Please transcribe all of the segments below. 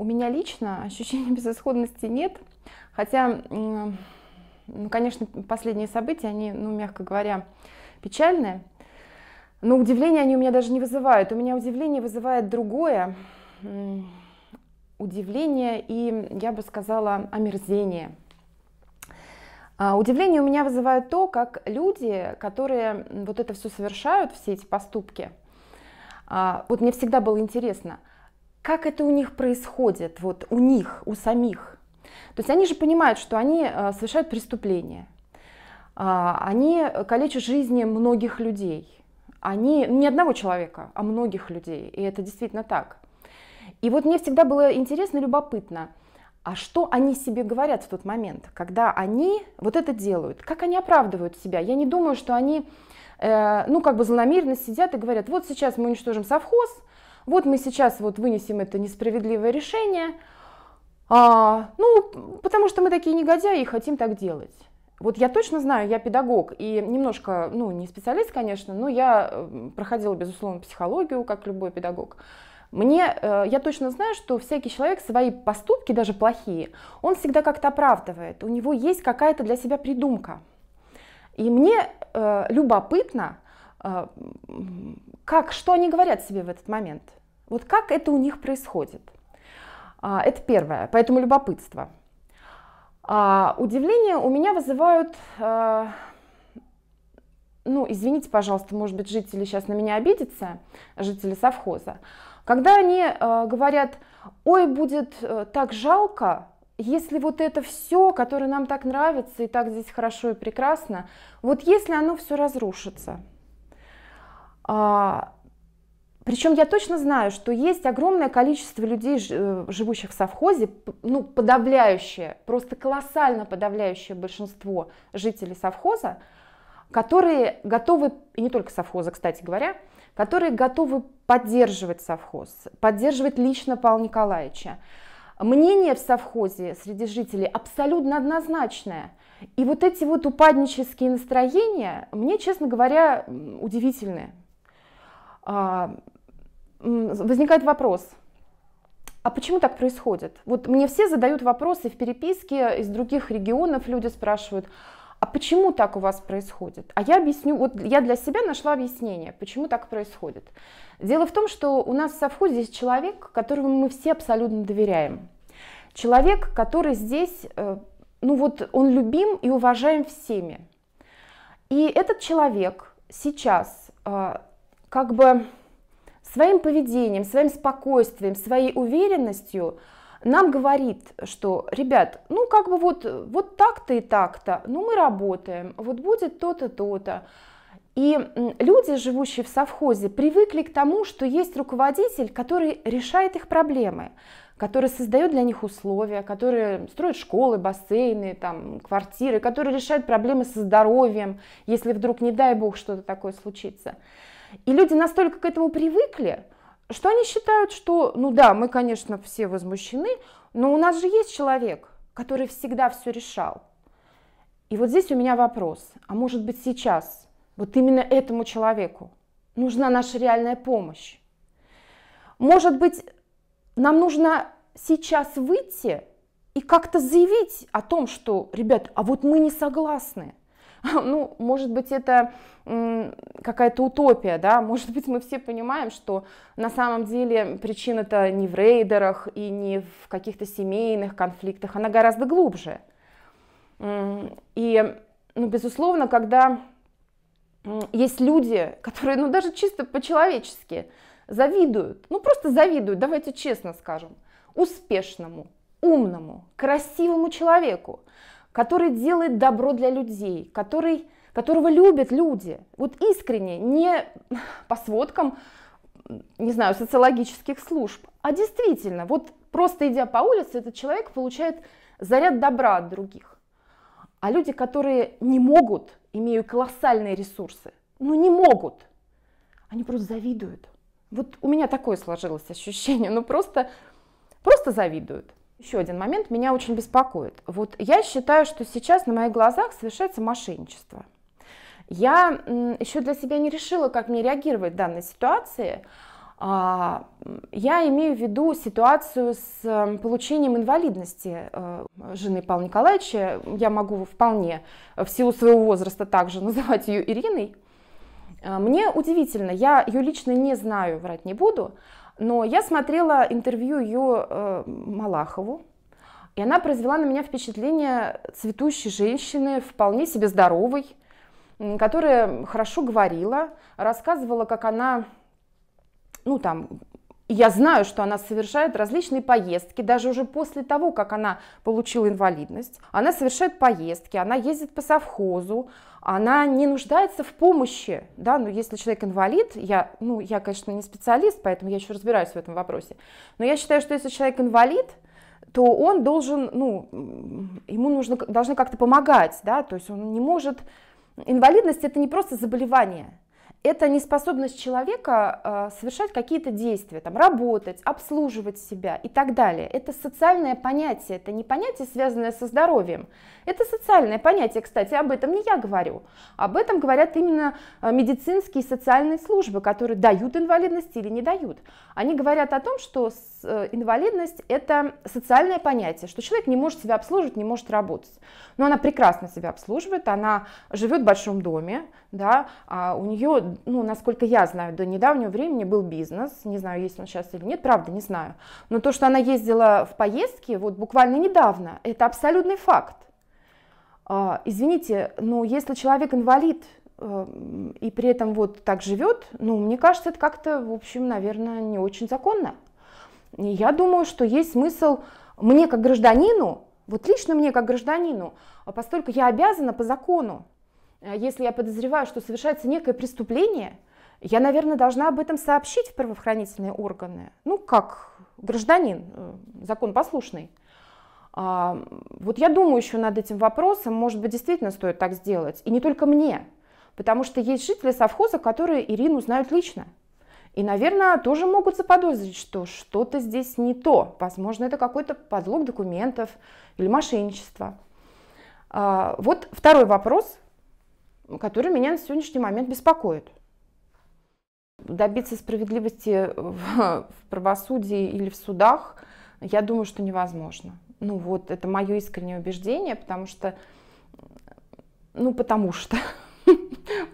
У меня лично ощущения безысходности нет, хотя, ну, конечно, последние события, они, ну, мягко говоря, печальные, но удивление они у меня даже не вызывают. У меня удивление вызывает другое, удивление и, я бы сказала, омерзение. А, удивление у меня вызывает то, как люди, которые вот это все совершают, все эти поступки, а, вот мне всегда было интересно – как это у них происходит, вот у них, у самих. То есть они же понимают, что они э, совершают преступление, а, они калечат жизни многих людей, они ну, не одного человека, а многих людей, и это действительно так. И вот мне всегда было интересно, любопытно, а что они себе говорят в тот момент, когда они вот это делают, как они оправдывают себя. Я не думаю, что они, э, ну, как бы злонамеренно сидят и говорят, вот сейчас мы уничтожим совхоз, вот мы сейчас вот вынесем это несправедливое решение, а, ну, потому что мы такие негодяи и хотим так делать. Вот я точно знаю, я педагог и немножко, ну, не специалист, конечно, но я э, проходила, безусловно, психологию, как любой педагог. Мне, э, я точно знаю, что всякий человек свои поступки, даже плохие, он всегда как-то оправдывает. У него есть какая-то для себя придумка. И мне э, любопытно, а, как, что они говорят себе в этот момент? Вот как это у них происходит? А, это первое, поэтому любопытство. А, удивление у меня вызывают, ну, извините, пожалуйста, может быть, жители сейчас на меня обидятся, жители совхоза, когда они говорят, ой, будет э, так жалко, если вот это все, которое нам так нравится и так здесь хорошо и прекрасно, вот если оно все разрушится – а, Причем я точно знаю, что есть огромное количество людей, э, живущих в совхозе, ну, подавляющее, просто колоссально подавляющее большинство жителей совхоза, которые готовы, и не только совхоза, кстати говоря, которые готовы поддерживать совхоз, поддерживать лично Павла Николаевича. Мнение в совхозе среди жителей абсолютно однозначное. И вот эти вот упаднические настроения, мне, честно говоря, удивительные. А, возникает вопрос, а почему так происходит? Вот мне все задают вопросы в переписке из других регионов, люди спрашивают, а почему так у вас происходит? А я объясню, вот я для себя нашла объяснение, почему так происходит. Дело в том, что у нас в совхозе есть человек, которому мы все абсолютно доверяем. Человек, который здесь, э, ну вот он любим и уважаем всеми. И этот человек сейчас э, как бы своим поведением, своим спокойствием, своей уверенностью нам говорит, что, ребят, ну как бы вот, вот так-то и так-то, ну мы работаем, вот будет то-то, то-то. И люди, живущие в совхозе, привыкли к тому, что есть руководитель, который решает их проблемы, который создает для них условия, который строит школы, бассейны, там, квартиры, который решает проблемы со здоровьем, если вдруг, не дай бог, что-то такое случится. И люди настолько к этому привыкли, что они считают, что, ну да, мы, конечно, все возмущены, но у нас же есть человек, который всегда все решал. И вот здесь у меня вопрос, а может быть сейчас вот именно этому человеку нужна наша реальная помощь? Может быть, нам нужно сейчас выйти и как-то заявить о том, что, ребят, а вот мы не согласны, ну, может быть, это какая-то утопия, да, может быть, мы все понимаем, что на самом деле причина-то не в рейдерах и не в каких-то семейных конфликтах, она гораздо глубже. И, ну, безусловно, когда есть люди, которые, ну, даже чисто по-человечески завидуют, ну, просто завидуют, давайте честно скажем, успешному, умному, красивому человеку, который делает добро для людей, который, которого любят люди. Вот искренне, не по сводкам, не знаю, социологических служб, а действительно, вот просто идя по улице, этот человек получает заряд добра от других. А люди, которые не могут, имеют колоссальные ресурсы, но не могут, они просто завидуют. Вот у меня такое сложилось ощущение, ну просто, просто завидуют. Еще один момент меня очень беспокоит. Вот я считаю, что сейчас на моих глазах совершается мошенничество. Я еще для себя не решила, как мне реагировать в данной ситуации. А, я имею в виду ситуацию с получением инвалидности э, жены Павла Николаевича. Я могу вполне в силу своего возраста также называть ее Ириной. А, мне удивительно, я ее лично не знаю, врать не буду, но я смотрела интервью ее э, Малахову, и она произвела на меня впечатление цветущей женщины, вполне себе здоровой, которая хорошо говорила, рассказывала, как она ну, там, я знаю, что она совершает различные поездки, даже уже после того, как она получила инвалидность. Она совершает поездки, она ездит по совхозу, она не нуждается в помощи, да, но ну, если человек инвалид, я, ну, я, конечно, не специалист, поэтому я еще разбираюсь в этом вопросе, но я считаю, что если человек инвалид, то он должен, ну, ему нужно, должны как-то помогать, да, то есть он не может, инвалидность это не просто заболевание, это неспособность человека а, совершать какие-то действия, там, работать, обслуживать себя и так далее. Это социальное понятие, это не понятие, связанное со здоровьем. Это социальное понятие, кстати, об этом не я говорю. Об этом говорят именно а, медицинские и социальные службы, которые дают инвалидность или не дают. Они говорят о том, что э, инвалидность – это социальное понятие, что человек не может себя обслуживать, не может работать. Но она прекрасно себя обслуживает, она живет в большом доме, да, а у нее ну, насколько я знаю, до недавнего времени был бизнес, не знаю, есть он сейчас или нет, правда, не знаю, но то, что она ездила в поездки, вот буквально недавно, это абсолютный факт. А, извините, но если человек инвалид э, и при этом вот так живет, ну, мне кажется, это как-то, в общем, наверное, не очень законно. И я думаю, что есть смысл мне как гражданину, вот лично мне как гражданину, а поскольку я обязана по закону Э, если я подозреваю, что совершается некое преступление, я, наверное, должна об этом сообщить в правоохранительные органы. Ну, как гражданин, э, закон послушный. А, вот я думаю еще над этим вопросом, может быть, действительно стоит так сделать. И не только мне, потому что есть жители совхоза, которые Ирину знают лично. И, наверное, тоже могут заподозрить, что что-то здесь не то. Возможно, это какой-то подлог документов или мошенничество. А, вот второй вопрос, который меня на сегодняшний момент беспокоит. Добиться справедливости в, в правосудии или в судах, я думаю, что невозможно. Ну вот, это мое искреннее убеждение, потому что, ну потому что,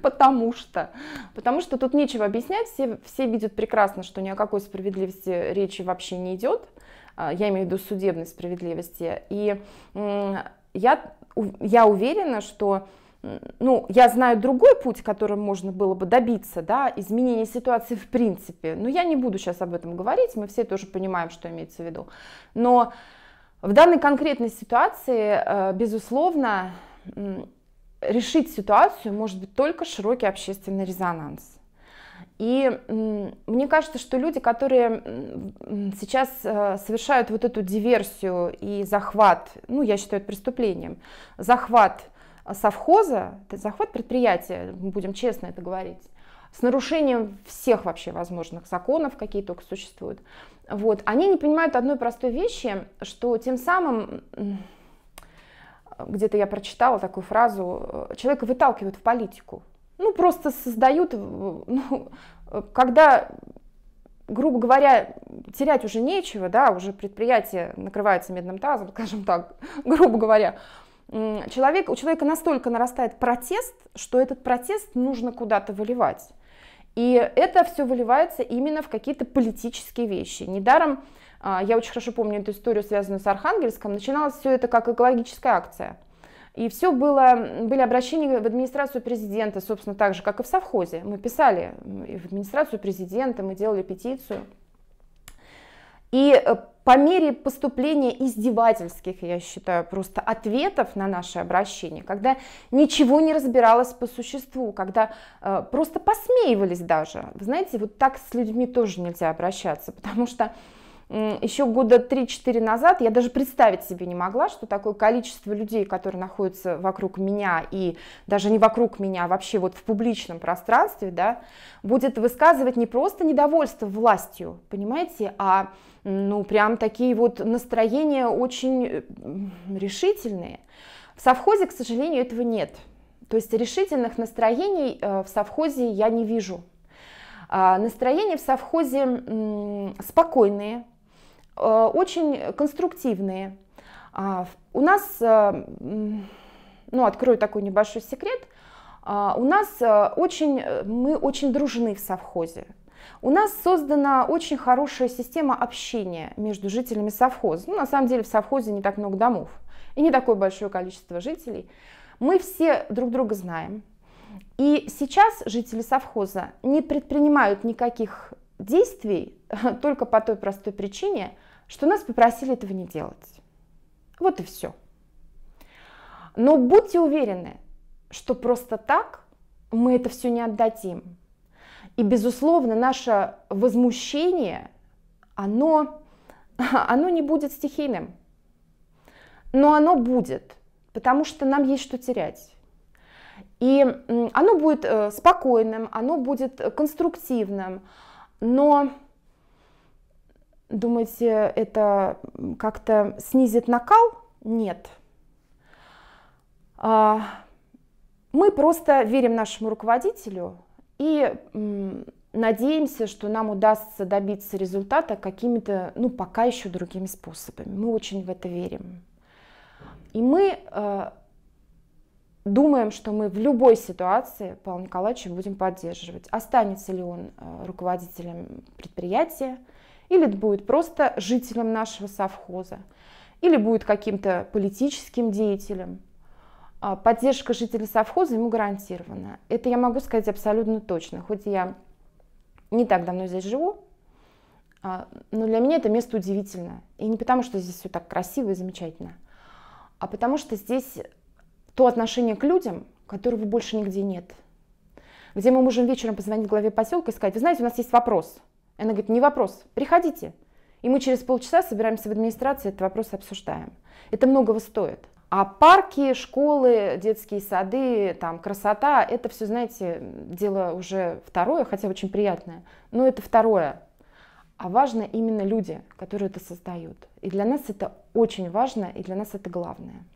потому что, потому что тут нечего объяснять, все, все видят прекрасно, что ни о какой справедливости речи вообще не идет, а, я имею в виду судебной справедливости, и я, я уверена, что ну, я знаю другой путь, которым можно было бы добиться, да, изменения ситуации в принципе, но я не буду сейчас об этом говорить, мы все тоже понимаем, что имеется в виду. Но в данной конкретной ситуации, э, безусловно, решить ситуацию может быть только широкий общественный резонанс. И мне кажется, что люди, которые сейчас э, совершают вот эту диверсию и захват, ну, я считаю это преступлением, захват совхоза, это захват предприятия, будем честно это говорить, с нарушением всех вообще возможных законов, какие только существуют. Вот. Они не понимают одной простой вещи, что тем самым, где-то я прочитала такую фразу, э, человека выталкивают в политику. Ну, просто создают, э, ну, когда, грубо говоря, терять уже нечего, да, уже предприятие накрывается медным тазом, скажем так, грубо говоря, человек, у человека настолько нарастает протест, что этот протест нужно куда-то выливать. И это все выливается именно в какие-то политические вещи. Недаром, а, я очень хорошо помню эту историю, связанную с Архангельском, начиналось все это как экологическая акция. И все было, были обращения в администрацию президента, собственно, так же, как и в совхозе. Мы писали в администрацию президента, мы делали петицию. И э, по мере поступления издевательских, я считаю, просто ответов на наше обращение, когда ничего не разбиралось по существу, когда э, просто посмеивались даже. Вы знаете, вот так с людьми тоже нельзя обращаться, потому что еще года 3-4 назад я даже представить себе не могла, что такое количество людей, которые находятся вокруг меня и даже не вокруг меня, а вообще вот в публичном пространстве, да, будет высказывать не просто недовольство властью, понимаете, а ну прям такие вот настроения очень э, решительные. В совхозе, к сожалению, этого нет. То есть решительных настроений э, в совхозе я не вижу. А, настроения в совхозе спокойные, Э, очень конструктивные. А, у нас, э, ну, открою такой небольшой секрет, а, у нас э, очень, мы очень дружны в совхозе. У нас создана очень хорошая система общения между жителями совхоза. Ну, на самом деле в совхозе не так много домов и не такое большое количество жителей. Мы все друг друга знаем. И сейчас жители совхоза не предпринимают никаких действий только по той простой причине, что нас попросили этого не делать. Вот и все. Но будьте уверены, что просто так мы это все не отдадим. И, безусловно, наше возмущение, оно, оно не будет стихийным. Но оно будет, потому что нам есть что терять. И оно будет э, спокойным, оно будет конструктивным, но думаете, это как-то снизит накал? Нет. А, мы просто верим нашему руководителю и надеемся, что нам удастся добиться результата какими-то, ну, пока еще другими способами. Мы очень в это верим. И мы э, думаем, что мы в любой ситуации Павла Николаевича будем поддерживать. Останется ли он э, руководителем предприятия, или будет просто жителем нашего совхоза, или будет каким-то политическим деятелем. А поддержка жителей совхоза ему гарантирована. Это я могу сказать абсолютно точно. Хоть я не так давно здесь живу, а, но для меня это место удивительно. И не потому, что здесь все так красиво и замечательно, а потому что здесь то отношение к людям, которого больше нигде нет. Где мы можем вечером позвонить главе поселка и сказать, вы знаете, у нас есть вопрос. И она говорит, не вопрос, приходите. И мы через полчаса собираемся в администрации, этот вопрос обсуждаем. Это многого стоит. А парки, школы, детские сады, там, красота, это все, знаете, дело уже второе, хотя очень приятное, но это второе. А важно именно люди, которые это создают. И для нас это очень важно, и для нас это главное.